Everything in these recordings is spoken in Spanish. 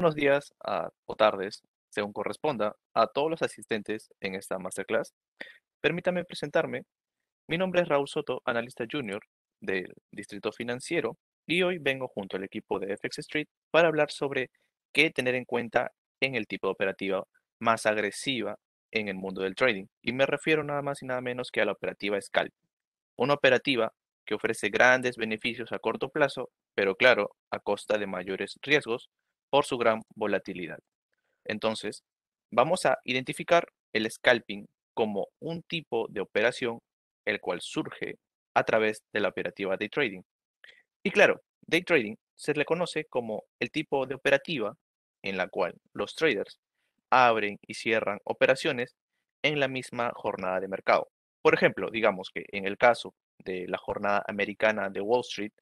buenos días ah, o tardes, según corresponda, a todos los asistentes en esta masterclass. Permítame presentarme. Mi nombre es Raúl Soto, analista junior del Distrito Financiero, y hoy vengo junto al equipo de FX Street para hablar sobre qué tener en cuenta en el tipo de operativa más agresiva en el mundo del trading. Y me refiero nada más y nada menos que a la operativa Scalp, una operativa que ofrece grandes beneficios a corto plazo, pero claro, a costa de mayores riesgos por su gran volatilidad. Entonces, vamos a identificar el scalping como un tipo de operación el cual surge a través de la operativa day trading. Y claro, day trading se le conoce como el tipo de operativa en la cual los traders abren y cierran operaciones en la misma jornada de mercado. Por ejemplo, digamos que en el caso de la jornada americana de Wall Street,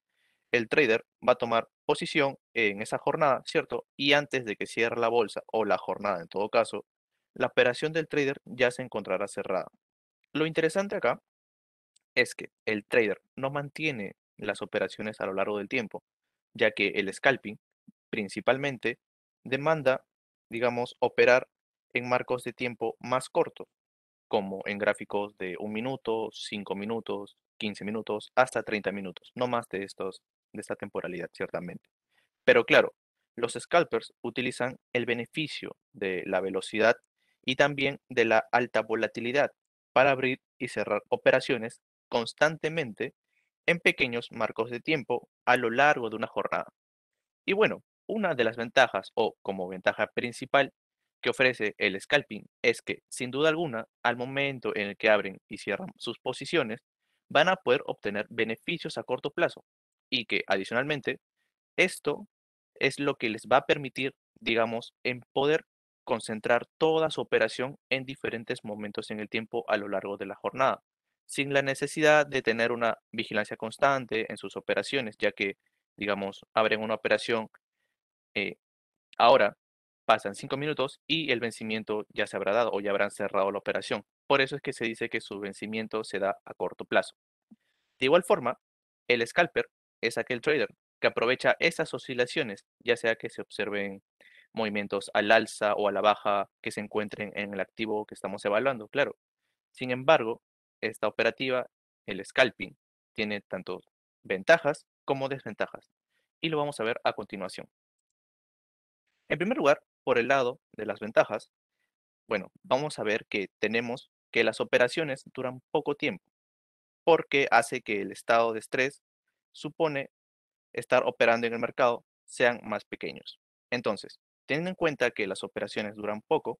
el trader va a tomar posición en esa jornada, ¿cierto? Y antes de que cierre la bolsa o la jornada en todo caso, la operación del trader ya se encontrará cerrada. Lo interesante acá es que el trader no mantiene las operaciones a lo largo del tiempo, ya que el scalping principalmente demanda, digamos, operar en marcos de tiempo más cortos, como en gráficos de un minuto, cinco minutos, 15 minutos, hasta 30 minutos, no más de estos de esta temporalidad, ciertamente. Pero claro, los scalpers utilizan el beneficio de la velocidad y también de la alta volatilidad para abrir y cerrar operaciones constantemente en pequeños marcos de tiempo a lo largo de una jornada. Y bueno, una de las ventajas o como ventaja principal que ofrece el scalping es que, sin duda alguna, al momento en el que abren y cierran sus posiciones, van a poder obtener beneficios a corto plazo, y que adicionalmente esto es lo que les va a permitir, digamos, en poder concentrar toda su operación en diferentes momentos en el tiempo a lo largo de la jornada, sin la necesidad de tener una vigilancia constante en sus operaciones, ya que, digamos, abren una operación eh, ahora, pasan cinco minutos y el vencimiento ya se habrá dado o ya habrán cerrado la operación. Por eso es que se dice que su vencimiento se da a corto plazo. De igual forma, el scalper es aquel trader que aprovecha esas oscilaciones, ya sea que se observen movimientos al alza o a la baja que se encuentren en el activo que estamos evaluando, claro. Sin embargo, esta operativa, el scalping, tiene tanto ventajas como desventajas, y lo vamos a ver a continuación. En primer lugar, por el lado de las ventajas, bueno, vamos a ver que tenemos que las operaciones duran poco tiempo, porque hace que el estado de estrés supone estar operando en el mercado sean más pequeños. Entonces, teniendo en cuenta que las operaciones duran poco,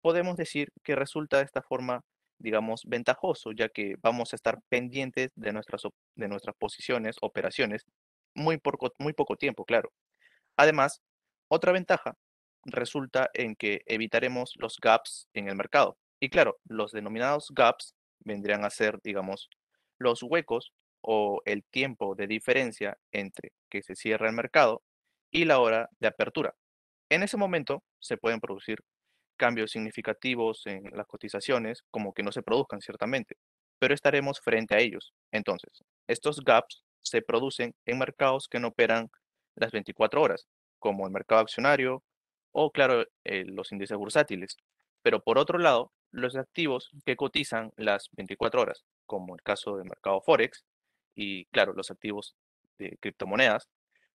podemos decir que resulta de esta forma, digamos, ventajoso, ya que vamos a estar pendientes de nuestras, de nuestras posiciones, operaciones, muy muy poco tiempo, claro. Además, otra ventaja resulta en que evitaremos los gaps en el mercado. Y claro, los denominados gaps vendrían a ser, digamos, los huecos o el tiempo de diferencia entre que se cierra el mercado y la hora de apertura. En ese momento se pueden producir cambios significativos en las cotizaciones, como que no se produzcan ciertamente, pero estaremos frente a ellos. Entonces, estos gaps se producen en mercados que no operan las 24 horas, como el mercado accionario o, claro, eh, los índices bursátiles. Pero por otro lado, los activos que cotizan las 24 horas, como el caso del mercado Forex, y claro, los activos de criptomonedas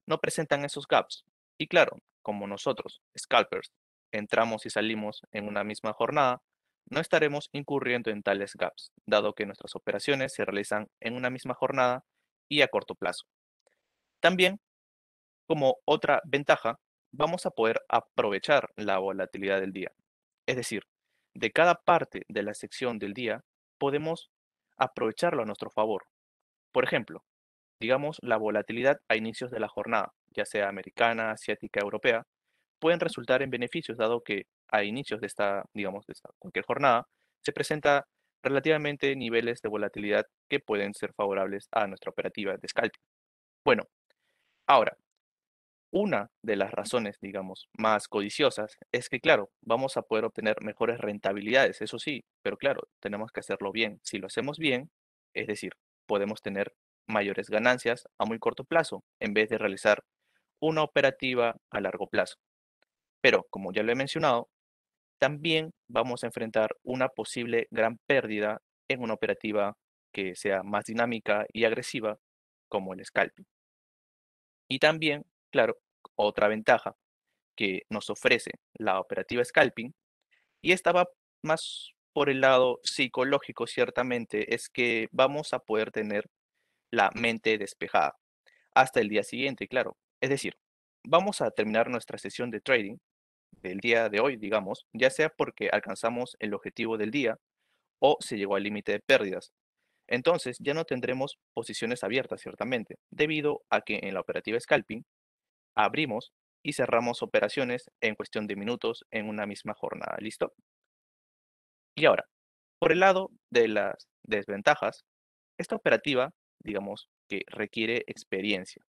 no presentan esos gaps. Y claro, como nosotros, scalpers, entramos y salimos en una misma jornada, no estaremos incurriendo en tales gaps, dado que nuestras operaciones se realizan en una misma jornada y a corto plazo. También, como otra ventaja, vamos a poder aprovechar la volatilidad del día. Es decir, de cada parte de la sección del día podemos aprovecharlo a nuestro favor, por ejemplo, digamos la volatilidad a inicios de la jornada, ya sea americana, asiática, europea, pueden resultar en beneficios dado que a inicios de esta, digamos, de esta cualquier jornada se presenta relativamente niveles de volatilidad que pueden ser favorables a nuestra operativa de scalping. Bueno, ahora, una de las razones, digamos, más codiciosas es que, claro, vamos a poder obtener mejores rentabilidades, eso sí, pero claro, tenemos que hacerlo bien. Si lo hacemos bien, es decir, podemos tener mayores ganancias a muy corto plazo en vez de realizar una operativa a largo plazo. Pero, como ya lo he mencionado, también vamos a enfrentar una posible gran pérdida en una operativa que sea más dinámica y agresiva como el scalping. Y también, claro, otra ventaja que nos ofrece la operativa scalping, y esta va más por el lado psicológico, ciertamente, es que vamos a poder tener la mente despejada hasta el día siguiente, claro. Es decir, vamos a terminar nuestra sesión de trading del día de hoy, digamos, ya sea porque alcanzamos el objetivo del día o se llegó al límite de pérdidas. Entonces ya no tendremos posiciones abiertas, ciertamente, debido a que en la operativa scalping abrimos y cerramos operaciones en cuestión de minutos en una misma jornada. ¿Listo? Y ahora, por el lado de las desventajas, esta operativa, digamos, que requiere experiencia.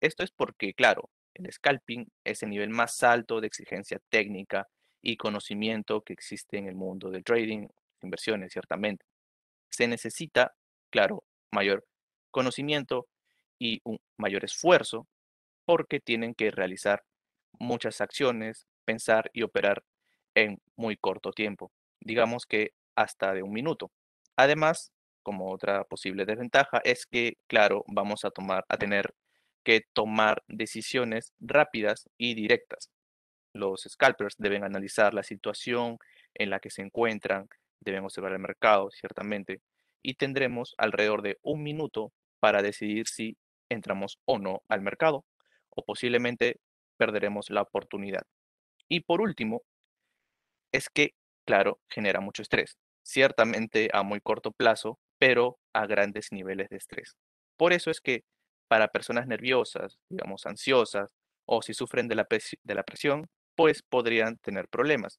Esto es porque, claro, el scalping es el nivel más alto de exigencia técnica y conocimiento que existe en el mundo del trading, inversiones, ciertamente. Se necesita, claro, mayor conocimiento y un mayor esfuerzo porque tienen que realizar muchas acciones, pensar y operar en muy corto tiempo digamos que hasta de un minuto. Además, como otra posible desventaja, es que, claro, vamos a, tomar, tener que tomar decisiones rápidas y directas. Los scalpers deben analizar la situación en la que se encuentran, deben observar el mercado, ciertamente, y tendremos alrededor de un minuto para decidir si entramos o no al mercado, o posiblemente perderemos la oportunidad. Y por último, es que claro, genera mucho estrés, ciertamente a muy corto plazo, pero a grandes niveles de estrés. Por eso es que para personas nerviosas, digamos ansiosas, o si sufren de la, presión, pues podrían tener problemas.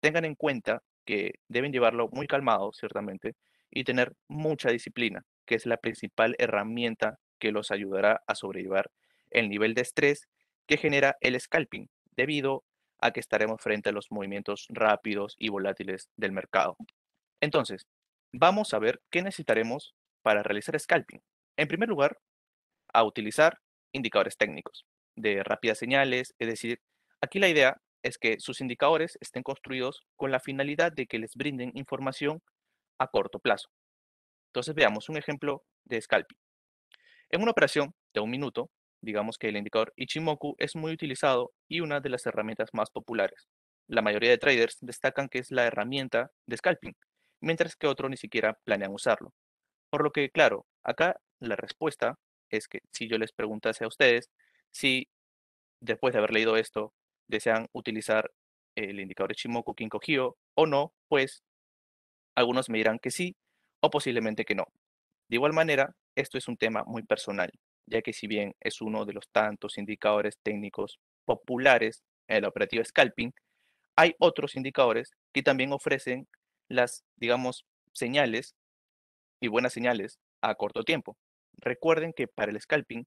Tengan en cuenta que deben llevarlo muy calmado, ciertamente, y tener mucha disciplina, que es la principal herramienta que los ayudará a sobrellevar el nivel de estrés que genera el scalping, debido a a que estaremos frente a los movimientos rápidos y volátiles del mercado. Entonces, vamos a ver qué necesitaremos para realizar scalping. En primer lugar, a utilizar indicadores técnicos de rápidas señales, es decir, aquí la idea es que sus indicadores estén construidos con la finalidad de que les brinden información a corto plazo. Entonces veamos un ejemplo de scalping. En una operación de un minuto, Digamos que el indicador Ichimoku es muy utilizado y una de las herramientas más populares. La mayoría de traders destacan que es la herramienta de scalping, mientras que otros ni siquiera planean usarlo. Por lo que, claro, acá la respuesta es que si yo les preguntase a ustedes si después de haber leído esto desean utilizar el indicador Ichimoku Kinkogyo o no, pues algunos me dirán que sí o posiblemente que no. De igual manera, esto es un tema muy personal ya que si bien es uno de los tantos indicadores técnicos populares en la operativa scalping, hay otros indicadores que también ofrecen las, digamos, señales y buenas señales a corto tiempo. Recuerden que para el scalping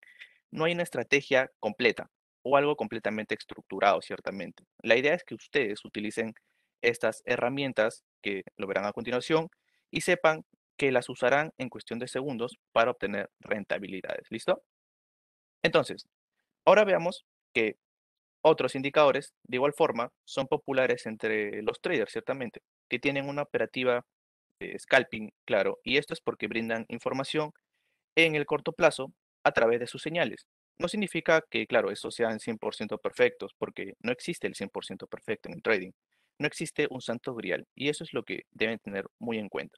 no hay una estrategia completa o algo completamente estructurado, ciertamente. La idea es que ustedes utilicen estas herramientas que lo verán a continuación y sepan que las usarán en cuestión de segundos para obtener rentabilidades. ¿Listo? Entonces, ahora veamos que otros indicadores, de igual forma, son populares entre los traders, ciertamente, que tienen una operativa de scalping, claro, y esto es porque brindan información en el corto plazo a través de sus señales. No significa que, claro, sea sean 100% perfectos, porque no existe el 100% perfecto en el trading. No existe un santo grial, y eso es lo que deben tener muy en cuenta.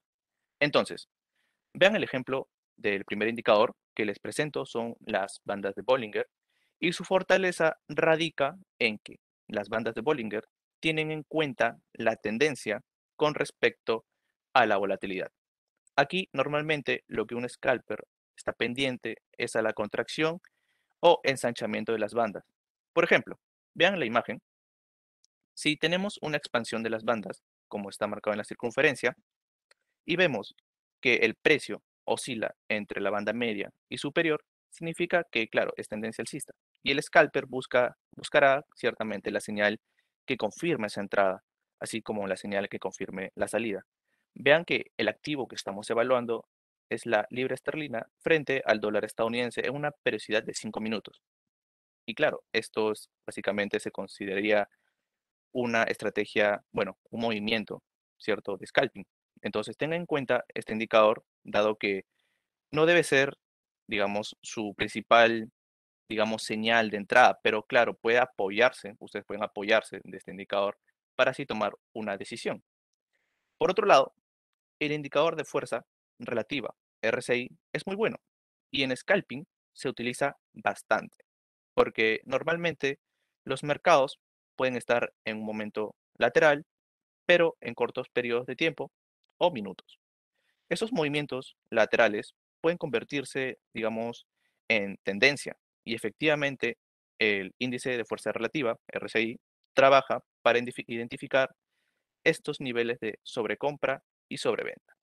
Entonces, vean el ejemplo del primer indicador que les presento, son las bandas de Bollinger, y su fortaleza radica en que las bandas de Bollinger tienen en cuenta la tendencia con respecto a la volatilidad. Aquí normalmente lo que un scalper está pendiente es a la contracción o ensanchamiento de las bandas. Por ejemplo, vean la imagen. Si tenemos una expansión de las bandas, como está marcado en la circunferencia, y vemos que el precio oscila entre la banda media y superior, significa que, claro, es tendencia alcista. Y el scalper buscará ciertamente la señal que confirme esa entrada, así como la señal que confirme la salida. Vean que el activo que estamos evaluando es la libra esterlina frente al dólar estadounidense en una periodicidad de 5 minutos. Y claro, esto básicamente se consideraría una estrategia, bueno, un movimiento, ¿cierto?, de scalping. Entonces, tenga en cuenta este indicador, dado que no debe ser, digamos, su principal, digamos, señal de entrada, pero claro, puede apoyarse, ustedes pueden apoyarse de este indicador para así tomar una decisión. Por otro lado, el indicador de fuerza relativa, RCI, es muy bueno y en scalping se utiliza bastante, porque normalmente los mercados pueden estar en un momento lateral, pero en cortos periodos de tiempo o minutos. Esos movimientos laterales pueden convertirse, digamos, en tendencia y efectivamente el índice de fuerza relativa, RCI, trabaja para identificar estos niveles de sobrecompra y sobreventa.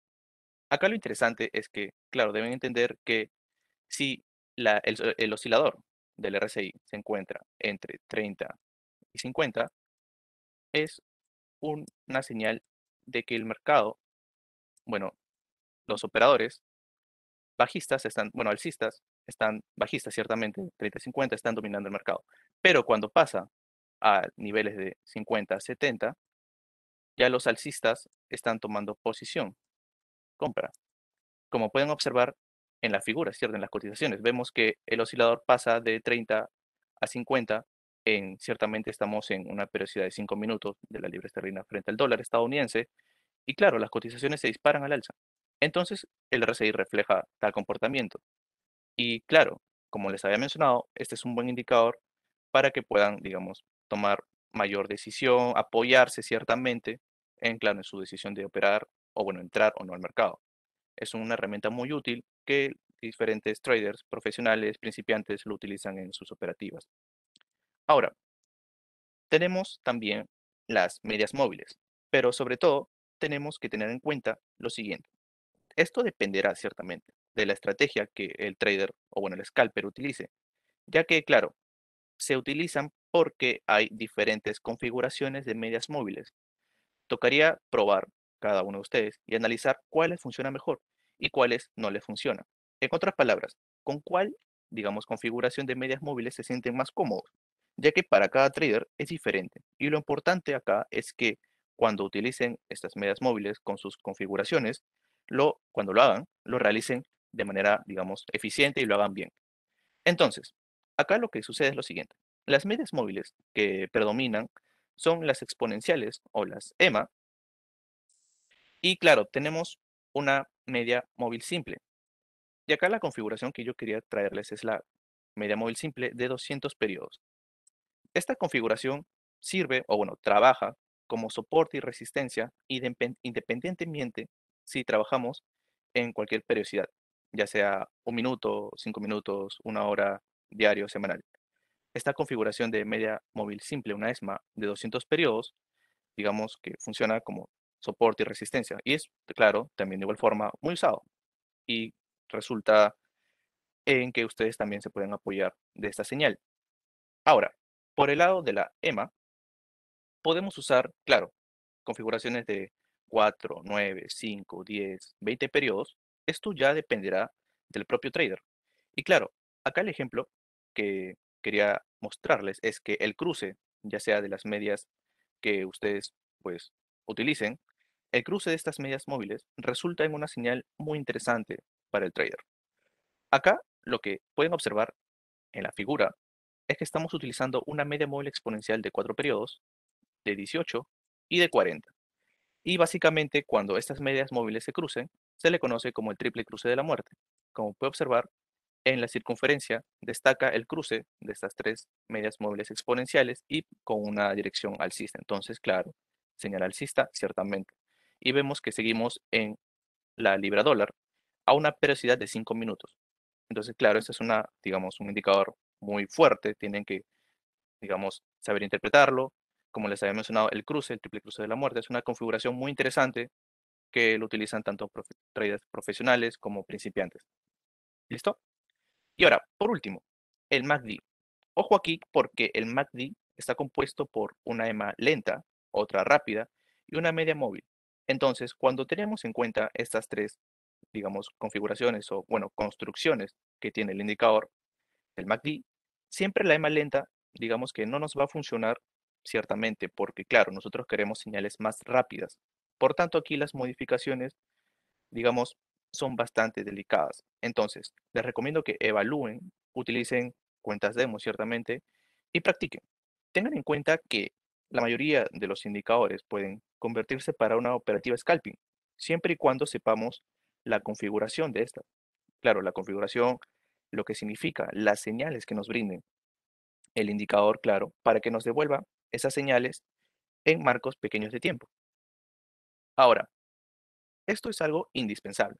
Acá lo interesante es que, claro, deben entender que si el, el oscilador del RCI se encuentra entre 30 y 50, es una señal de que el mercado bueno, los operadores bajistas están, bueno, alcistas, están bajistas ciertamente, 30 50 están dominando el mercado. Pero cuando pasa a niveles de 50 70, ya los alcistas están tomando posición, compra. Como pueden observar en la figura, ¿cierto? En las cotizaciones, vemos que el oscilador pasa de 30 a 50 en, ciertamente estamos en una periodicidad de 5 minutos de la libra esterlina frente al dólar estadounidense y claro, las cotizaciones se disparan al alza. Entonces, el RSI refleja tal comportamiento. Y claro, como les había mencionado, este es un buen indicador para que puedan, digamos, tomar mayor decisión, apoyarse ciertamente en, claro, en su decisión de operar o, bueno, entrar o no al mercado. Es una herramienta muy útil que diferentes traders profesionales, principiantes, lo utilizan en sus operativas. Ahora, tenemos también las medias móviles, pero sobre todo tenemos que tener en cuenta lo siguiente. Esto dependerá ciertamente de la estrategia que el trader o bueno, el scalper utilice, ya que claro, se utilizan porque hay diferentes configuraciones de medias móviles. Tocaría probar cada uno de ustedes y analizar cuáles funcionan mejor y cuáles no les funcionan. En otras palabras, con cuál, digamos, configuración de medias móviles se sienten más cómodos, ya que para cada trader es diferente. Y lo importante acá es que cuando utilicen estas medias móviles con sus configuraciones, lo, cuando lo hagan, lo realicen de manera, digamos, eficiente y lo hagan bien. Entonces, acá lo que sucede es lo siguiente. Las medias móviles que predominan son las exponenciales o las EMA. Y claro, tenemos una media móvil simple. Y acá la configuración que yo quería traerles es la media móvil simple de 200 periodos. Esta configuración sirve, o bueno, trabaja como soporte y resistencia independientemente si trabajamos en cualquier periodicidad, ya sea un minuto, cinco minutos, una hora, diario, semanal. Esta configuración de media móvil simple, una ESMA de 200 periodos, digamos que funciona como soporte y resistencia. Y es, claro, también de igual forma muy usado. Y resulta en que ustedes también se pueden apoyar de esta señal. Ahora, por el lado de la EMA, podemos usar, claro, configuraciones de 4, 9, 5, 10, 20 periodos. Esto ya dependerá del propio trader. Y claro, acá el ejemplo que quería mostrarles es que el cruce, ya sea de las medias que ustedes pues utilicen, el cruce de estas medias móviles resulta en una señal muy interesante para el trader. Acá lo que pueden observar en la figura es que estamos utilizando una media móvil exponencial de 4 periodos de 18 y de 40. Y básicamente cuando estas medias móviles se crucen, se le conoce como el triple cruce de la muerte. Como puede observar, en la circunferencia destaca el cruce de estas tres medias móviles exponenciales y con una dirección alcista. Entonces, claro, señal alcista, ciertamente. Y vemos que seguimos en la libra dólar a una periodicidad de 5 minutos. Entonces, claro, este es una, digamos, un indicador muy fuerte. Tienen que, digamos, saber interpretarlo, como les había mencionado, el cruce, el triple cruce de la muerte, es una configuración muy interesante que lo utilizan tanto traders profesionales como principiantes. ¿Listo? Y ahora, por último, el MACD. Ojo aquí porque el MACD está compuesto por una EMA lenta, otra rápida y una media móvil. Entonces, cuando tenemos en cuenta estas tres, digamos, configuraciones o, bueno, construcciones que tiene el indicador, el MACD, siempre la EMA lenta, digamos que no nos va a funcionar ciertamente, porque claro, nosotros queremos señales más rápidas. Por tanto, aquí las modificaciones, digamos, son bastante delicadas. Entonces, les recomiendo que evalúen, utilicen cuentas demo, ciertamente, y practiquen. Tengan en cuenta que la mayoría de los indicadores pueden convertirse para una operativa scalping, siempre y cuando sepamos la configuración de esta. Claro, la configuración, lo que significa, las señales que nos brinden, el indicador, claro, para que nos devuelva esas señales en marcos pequeños de tiempo. Ahora, esto es algo indispensable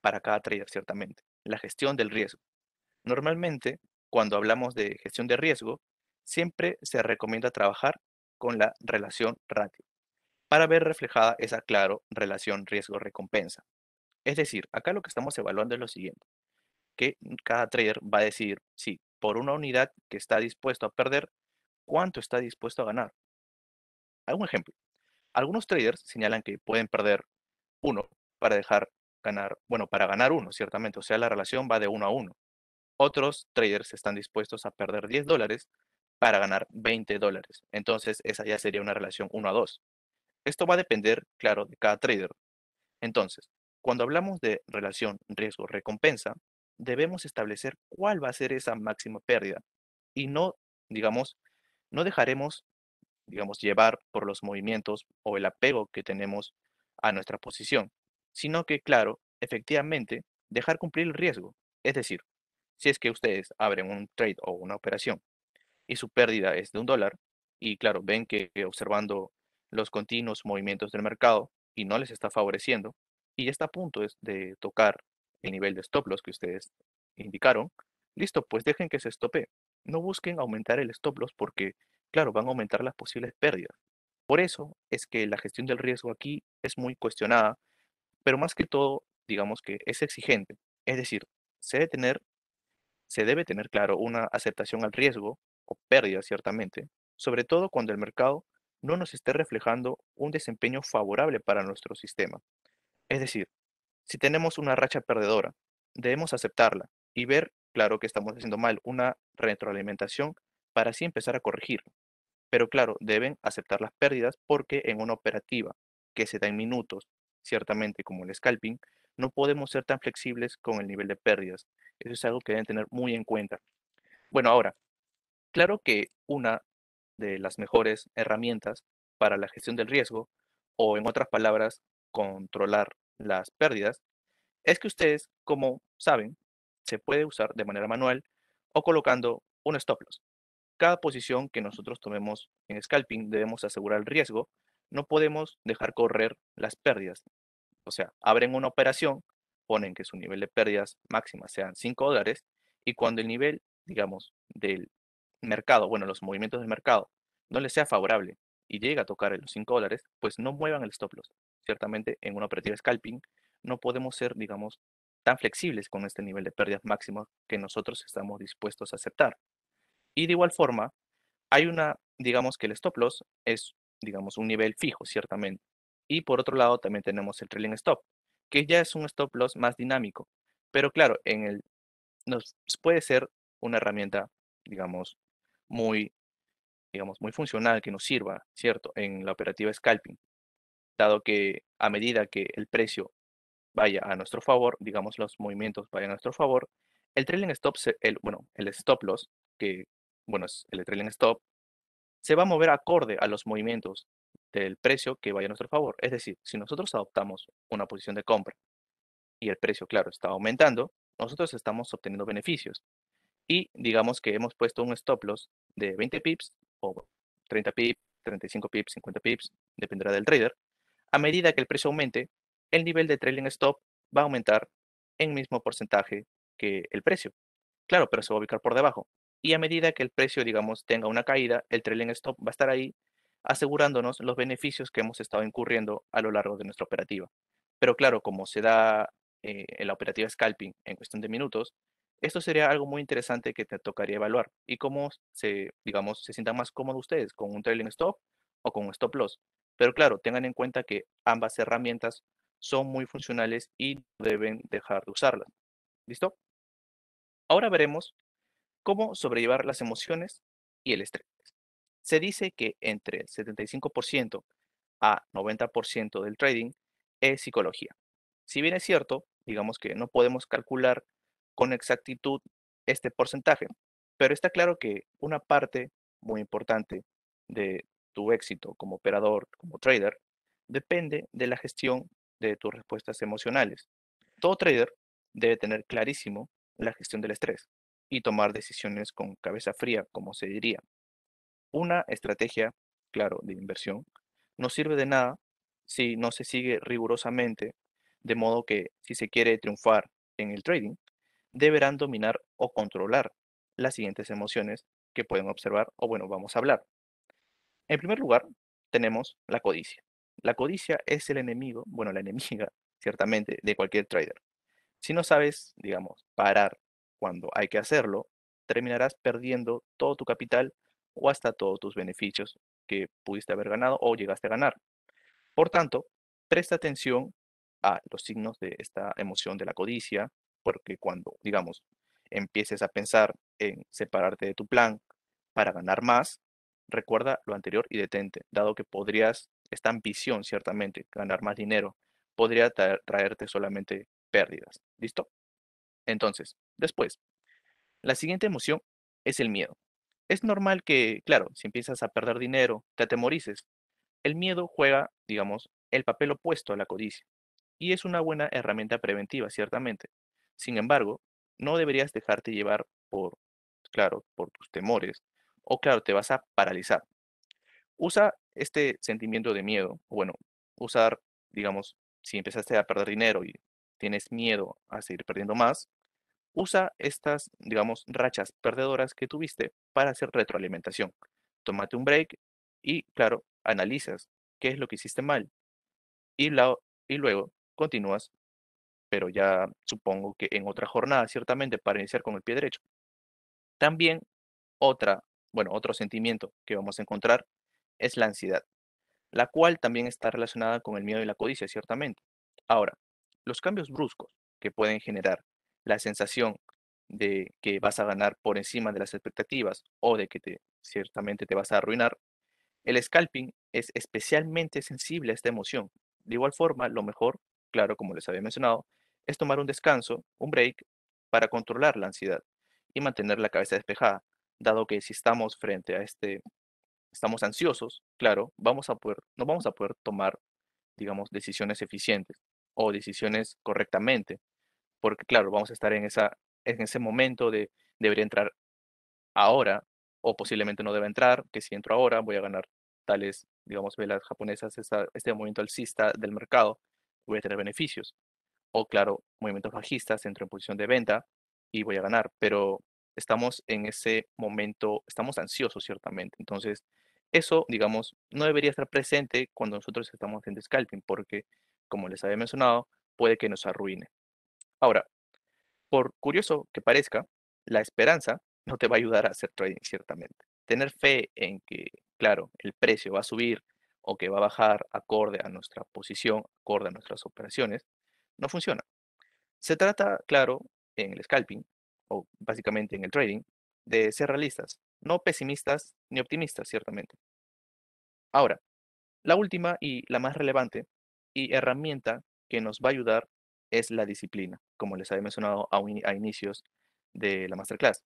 para cada trader, ciertamente, la gestión del riesgo. Normalmente, cuando hablamos de gestión de riesgo, siempre se recomienda trabajar con la relación ratio para ver reflejada esa claro relación riesgo-recompensa. Es decir, acá lo que estamos evaluando es lo siguiente, que cada trader va a decidir si por una unidad que está dispuesto a perder cuánto está dispuesto a ganar. Algún ejemplo. Algunos traders señalan que pueden perder uno para dejar ganar, bueno, para ganar uno, ciertamente, o sea, la relación va de uno a uno. Otros traders están dispuestos a perder 10 dólares para ganar 20 dólares. Entonces, esa ya sería una relación 1 a 2. Esto va a depender, claro, de cada trader. Entonces, cuando hablamos de relación riesgo-recompensa, debemos establecer cuál va a ser esa máxima pérdida y no, digamos, no dejaremos, digamos, llevar por los movimientos o el apego que tenemos a nuestra posición, sino que, claro, efectivamente, dejar cumplir el riesgo. Es decir, si es que ustedes abren un trade o una operación y su pérdida es de un dólar, y claro, ven que observando los continuos movimientos del mercado y no les está favoreciendo, y está a punto de tocar el nivel de stop loss que ustedes indicaron, listo, pues dejen que se estope no busquen aumentar el stop loss porque, claro, van a aumentar las posibles pérdidas. Por eso es que la gestión del riesgo aquí es muy cuestionada, pero más que todo, digamos que es exigente. Es decir, se debe tener, se debe tener claro una aceptación al riesgo o pérdida, ciertamente, sobre todo cuando el mercado no nos esté reflejando un desempeño favorable para nuestro sistema. Es decir, si tenemos una racha perdedora, debemos aceptarla y ver Claro que estamos haciendo mal una retroalimentación para así empezar a corregir. Pero claro, deben aceptar las pérdidas porque en una operativa que se da en minutos, ciertamente como el scalping, no podemos ser tan flexibles con el nivel de pérdidas. Eso es algo que deben tener muy en cuenta. Bueno, ahora, claro que una de las mejores herramientas para la gestión del riesgo, o en otras palabras, controlar las pérdidas, es que ustedes, como saben, se puede usar de manera manual o colocando un stop loss. Cada posición que nosotros tomemos en scalping debemos asegurar el riesgo. No podemos dejar correr las pérdidas. O sea, abren una operación, ponen que su nivel de pérdidas máxima sean 5 dólares y cuando el nivel, digamos, del mercado, bueno, los movimientos del mercado, no les sea favorable y llega a tocar los 5 dólares, pues no muevan el stop loss. Ciertamente en una operativa scalping no podemos ser, digamos, tan flexibles con este nivel de pérdidas máximas que nosotros estamos dispuestos a aceptar. Y de igual forma, hay una, digamos que el stop loss es, digamos, un nivel fijo, ciertamente. Y por otro lado, también tenemos el trailing stop, que ya es un stop loss más dinámico. Pero claro, en el, nos puede ser una herramienta, digamos, muy, digamos, muy funcional que nos sirva, ¿cierto?, en la operativa scalping, dado que a medida que el precio vaya a nuestro favor, digamos los movimientos vayan a nuestro favor, el trailing stop, el, bueno, el stop loss, que bueno, es el trailing stop, se va a mover acorde a los movimientos del precio que vaya a nuestro favor. Es decir, si nosotros adoptamos una posición de compra y el precio, claro, está aumentando, nosotros estamos obteniendo beneficios. Y digamos que hemos puesto un stop loss de 20 pips o 30 pips, 35 pips, 50 pips, dependerá del trader. A medida que el precio aumente, el nivel de trailing stop va a aumentar en el mismo porcentaje que el precio. Claro, pero se va a ubicar por debajo. Y a medida que el precio, digamos, tenga una caída, el trailing stop va a estar ahí asegurándonos los beneficios que hemos estado incurriendo a lo largo de nuestra operativa. Pero claro, como se da eh, en la operativa scalping en cuestión de minutos, esto sería algo muy interesante que te tocaría evaluar y cómo se, digamos, se sientan más cómodos ustedes con un trailing stop o con un stop loss. Pero claro, tengan en cuenta que ambas herramientas son muy funcionales y deben dejar de usarlas. ¿Listo? Ahora veremos cómo sobrellevar las emociones y el estrés. Se dice que entre el 75% a 90% del trading es psicología. Si bien es cierto, digamos que no podemos calcular con exactitud este porcentaje, pero está claro que una parte muy importante de tu éxito como operador, como trader, depende de la gestión de tus respuestas emocionales. Todo trader debe tener clarísimo la gestión del estrés y tomar decisiones con cabeza fría, como se diría. Una estrategia, claro, de inversión no sirve de nada si no se sigue rigurosamente, de modo que si se quiere triunfar en el trading, deberán dominar o controlar las siguientes emociones que pueden observar o bueno, vamos a hablar. En primer lugar, tenemos la codicia. La codicia es el enemigo, bueno, la enemiga, ciertamente, de cualquier trader. Si no sabes, digamos, parar cuando hay que hacerlo, terminarás perdiendo todo tu capital o hasta todos tus beneficios que pudiste haber ganado o llegaste a ganar. Por tanto, presta atención a los signos de esta emoción de la codicia, porque cuando, digamos, empieces a pensar en separarte de tu plan para ganar más, recuerda lo anterior y detente, dado que podrías esta ambición, ciertamente, ganar más dinero, podría traerte solamente pérdidas. ¿Listo? Entonces, después, la siguiente emoción es el miedo. Es normal que, claro, si empiezas a perder dinero, te atemorices. El miedo juega, digamos, el papel opuesto a la codicia, y es una buena herramienta preventiva, ciertamente. Sin embargo, no deberías dejarte llevar por, claro, por tus temores, o claro, te vas a paralizar. Usa este sentimiento de miedo, bueno, usar, digamos, si empezaste a perder dinero y tienes miedo a seguir perdiendo más, usa estas, digamos, rachas perdedoras que tuviste para hacer retroalimentación. Tómate un break y, claro, analizas qué es lo que hiciste mal. Y, y luego continúas, pero ya supongo que en otra jornada, ciertamente, para iniciar con el pie derecho. También otra, bueno, otro sentimiento que vamos a encontrar es la ansiedad, la cual también está relacionada con el miedo y la codicia, ciertamente. Ahora, los cambios bruscos que pueden generar la sensación de que vas a ganar por encima de las expectativas o de que te, ciertamente te vas a arruinar, el scalping es especialmente sensible a esta emoción. De igual forma, lo mejor, claro, como les había mencionado, es tomar un descanso, un break, para controlar la ansiedad y mantener la cabeza despejada, dado que si estamos frente a este estamos ansiosos, claro, vamos a poder, no vamos a poder tomar, digamos, decisiones eficientes o decisiones correctamente, porque claro, vamos a estar en, esa, en ese momento de debería entrar ahora o posiblemente no deba entrar, que si entro ahora voy a ganar tales, digamos, velas japonesas, este movimiento alcista del mercado, voy a tener beneficios. O claro, movimientos bajistas, entro en posición de venta y voy a ganar, pero estamos en ese momento, estamos ansiosos ciertamente. Entonces, eso, digamos, no debería estar presente cuando nosotros estamos haciendo scalping, porque, como les había mencionado, puede que nos arruine. Ahora, por curioso que parezca, la esperanza no te va a ayudar a hacer trading, ciertamente. Tener fe en que, claro, el precio va a subir o que va a bajar acorde a nuestra posición, acorde a nuestras operaciones, no funciona. Se trata, claro, en el scalping, o básicamente en el trading, de ser realistas, no pesimistas ni optimistas, ciertamente. Ahora, la última y la más relevante y herramienta que nos va a ayudar es la disciplina, como les había mencionado a, inicios de la masterclass.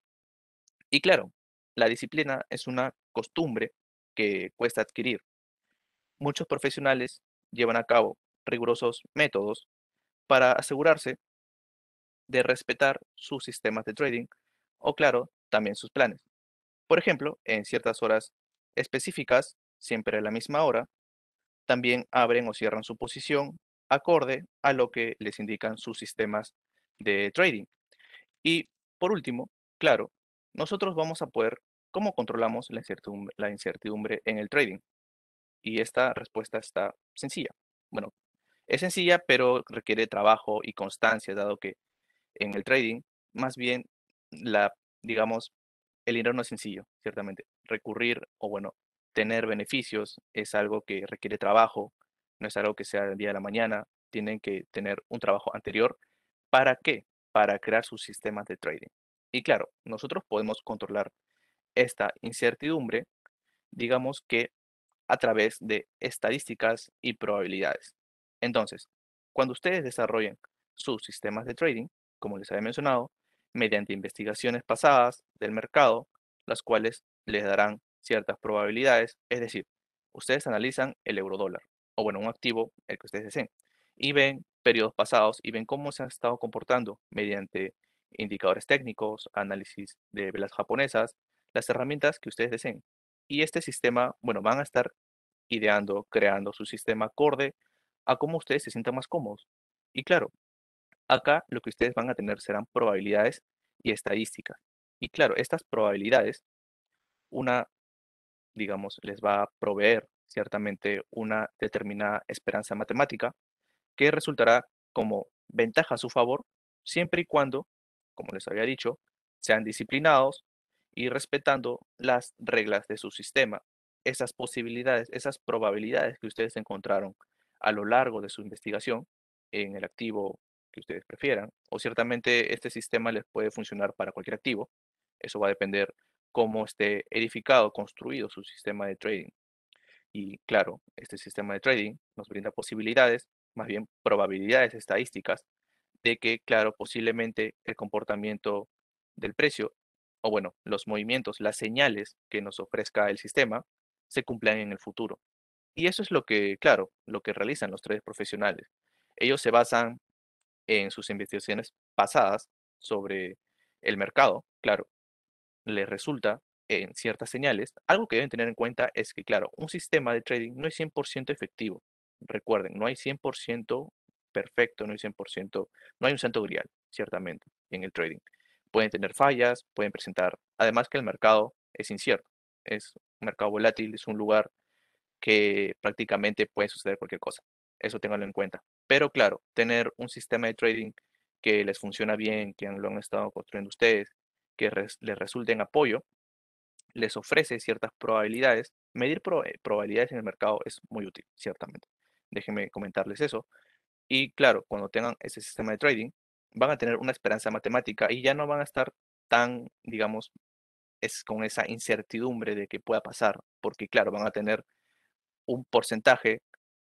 Y claro, la disciplina es una costumbre que cuesta adquirir. Muchos profesionales llevan a cabo rigurosos métodos para asegurarse de respetar sus sistemas de trading o, claro, también sus planes. Por ejemplo, en ciertas horas específicas, siempre a la misma hora, también abren o cierran su posición acorde a lo que les indican sus sistemas de trading. Y por último, claro, nosotros vamos a poder, ¿cómo controlamos la incertidumbre, en el trading? Y esta respuesta está sencilla. Bueno, es sencilla, pero requiere trabajo y constancia, dado que en el trading, más bien la, digamos, el dinero no es sencillo, ciertamente. Recurrir o, bueno, tener beneficios es algo que requiere trabajo, no es algo que sea del día de la mañana, tienen que tener un trabajo anterior. ¿Para qué? Para crear sus sistemas de trading. Y claro, nosotros podemos controlar esta incertidumbre, digamos que a través de estadísticas y probabilidades. Entonces, cuando ustedes desarrollen sus sistemas de trading, como les había mencionado, mediante investigaciones pasadas del mercado, las cuales les darán ciertas probabilidades, es decir, ustedes analizan el euro dólar, o bueno, un activo, el que ustedes deseen, y ven periodos pasados y ven cómo se han estado comportando mediante indicadores técnicos, análisis de velas japonesas, las herramientas que ustedes deseen. Y este sistema, bueno, van a estar ideando, creando su sistema acorde a cómo ustedes se sientan más cómodos. Y claro, Acá lo que ustedes van a tener serán probabilidades y estadísticas. Y claro, estas probabilidades, una, digamos, les va a proveer ciertamente una determinada esperanza matemática que resultará como ventaja a su favor siempre y cuando, como les había dicho, sean disciplinados y respetando las reglas de su sistema. Esas posibilidades, esas probabilidades que ustedes encontraron a lo largo de su investigación en el activo que ustedes prefieran. O ciertamente este sistema les puede funcionar para cualquier activo. Eso va a depender cómo esté edificado, construido su sistema de trading. Y claro, este sistema de trading nos brinda posibilidades, más bien probabilidades estadísticas, de que, claro, posiblemente el comportamiento del precio, o bueno, los movimientos, las señales que nos ofrezca el sistema, se cumplan en el futuro. Y eso es lo que, claro, lo que realizan los traders profesionales. Ellos se basan en sus investigaciones pasadas sobre el mercado, claro, les resulta en ciertas señales, algo que deben tener en cuenta es que, claro, un sistema de trading no es 100% efectivo. Recuerden, no hay 100% perfecto, no hay 100%, no hay un santo grial, ciertamente, en el trading. Pueden tener fallas, pueden presentar, además que el mercado es incierto, es un mercado volátil, es un lugar que prácticamente puede suceder cualquier cosa. Eso ténganlo en cuenta. Pero claro, tener un sistema de trading que les funciona bien, que lo han estado construyendo ustedes, que les resulte en apoyo, les ofrece ciertas probabilidades. Medir eh, probabilidades en el mercado es muy útil, ciertamente. Déjenme comentarles eso. Y claro, cuando tengan ese sistema de trading, van a tener una esperanza matemática y ya no van a estar tan, digamos, es con esa incertidumbre de que pueda pasar, porque claro, van a tener un porcentaje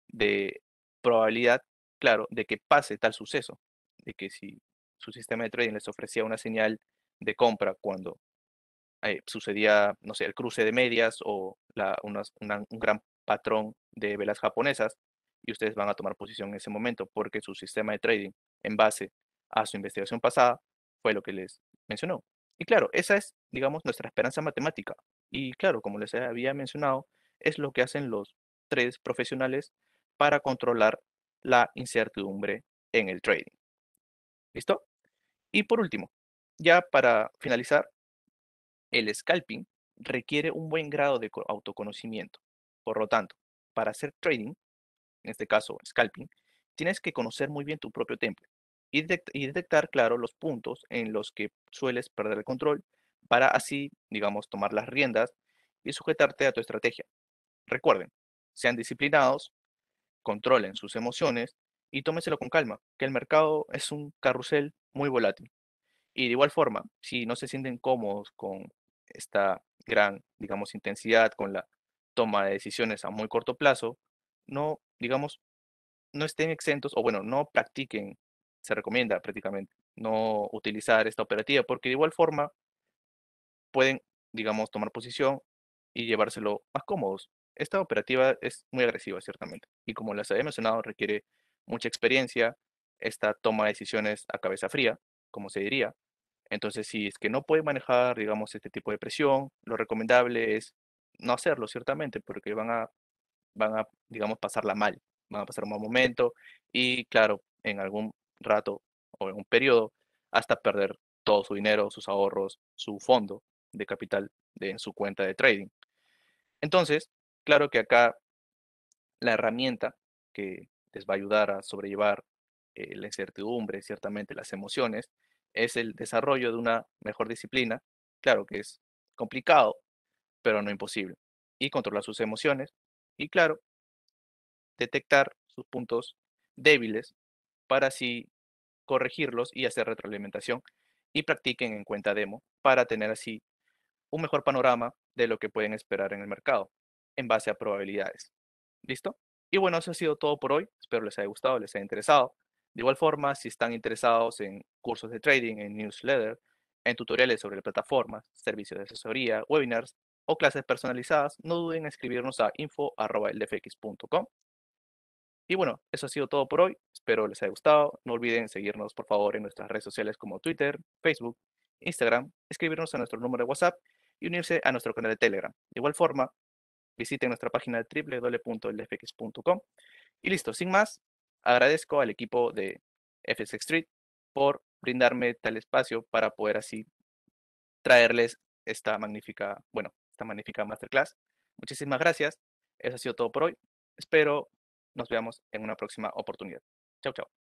de probabilidad claro, de que pase tal suceso, de que si su sistema de trading les ofrecía una señal de compra cuando eh, sucedía, no sé, el cruce de medias o un gran patrón de velas japonesas, y ustedes van a tomar posición en ese momento, porque su sistema de trading, en base a su investigación pasada, fue lo que les mencionó. Y claro, esa es, digamos, nuestra esperanza matemática. Y claro, como les había mencionado, es lo que hacen los tres profesionales para controlar la incertidumbre en el trading. ¿Listo? Y por último, ya para finalizar, el scalping requiere un buen grado de autoconocimiento. Por lo tanto, para hacer trading, en este caso scalping, tienes que conocer muy bien tu propio temple y, detectar, claro, los puntos en los que sueles perder el control para así, digamos, tomar las riendas y sujetarte a tu estrategia. Recuerden, sean disciplinados, controlen sus emociones y tómeselo con calma, que el mercado es un carrusel muy volátil. Y de igual forma, si no se sienten cómodos con esta gran, digamos, intensidad, con la toma de decisiones a muy corto plazo, no, digamos, no estén exentos o bueno, no practiquen, se recomienda prácticamente no utilizar esta operativa, porque de igual forma pueden, digamos, tomar posición y llevárselo más cómodos esta operativa es muy agresiva, ciertamente, y como les había mencionado, requiere mucha experiencia, esta toma de decisiones a cabeza fría, como se diría. Entonces, si es que no puede manejar, digamos, este tipo de presión, lo recomendable es no hacerlo, ciertamente, porque van a, van a, digamos, pasarla mal, van a pasar un mal momento y, claro, en algún rato o en un periodo, hasta perder todo su dinero, sus ahorros, su fondo de capital de, en su cuenta de trading. Entonces, Claro que acá la herramienta que les va a ayudar a sobrellevar eh, la incertidumbre, ciertamente las emociones, es el desarrollo de una mejor disciplina. Claro que es complicado, pero no imposible. Y controlar sus emociones. Y claro, detectar sus puntos débiles para así corregirlos y hacer retroalimentación y practiquen en cuenta demo para tener así un mejor panorama de lo que pueden esperar en el mercado en base a probabilidades. ¿Listo? Y bueno, eso ha sido todo por hoy. Espero les haya gustado, les haya interesado. De igual forma, si están interesados en cursos de trading, en newsletter, en tutoriales sobre plataformas, servicios de asesoría, webinars o clases personalizadas, no duden en escribirnos a info.ldfx.com. Y bueno, eso ha sido todo por hoy. Espero les haya gustado. No olviden seguirnos, por favor, en nuestras redes sociales como Twitter, Facebook, Instagram, escribirnos a nuestro número de WhatsApp y unirse a nuestro canal de Telegram. De igual forma, visiten nuestra página www.lfx.com. Y listo, sin más, agradezco al equipo de FSX Street por brindarme tal espacio para poder así traerles esta magnífica, bueno, esta magnífica masterclass. Muchísimas gracias. Eso ha sido todo por hoy. Espero nos veamos en una próxima oportunidad. Chao, chao.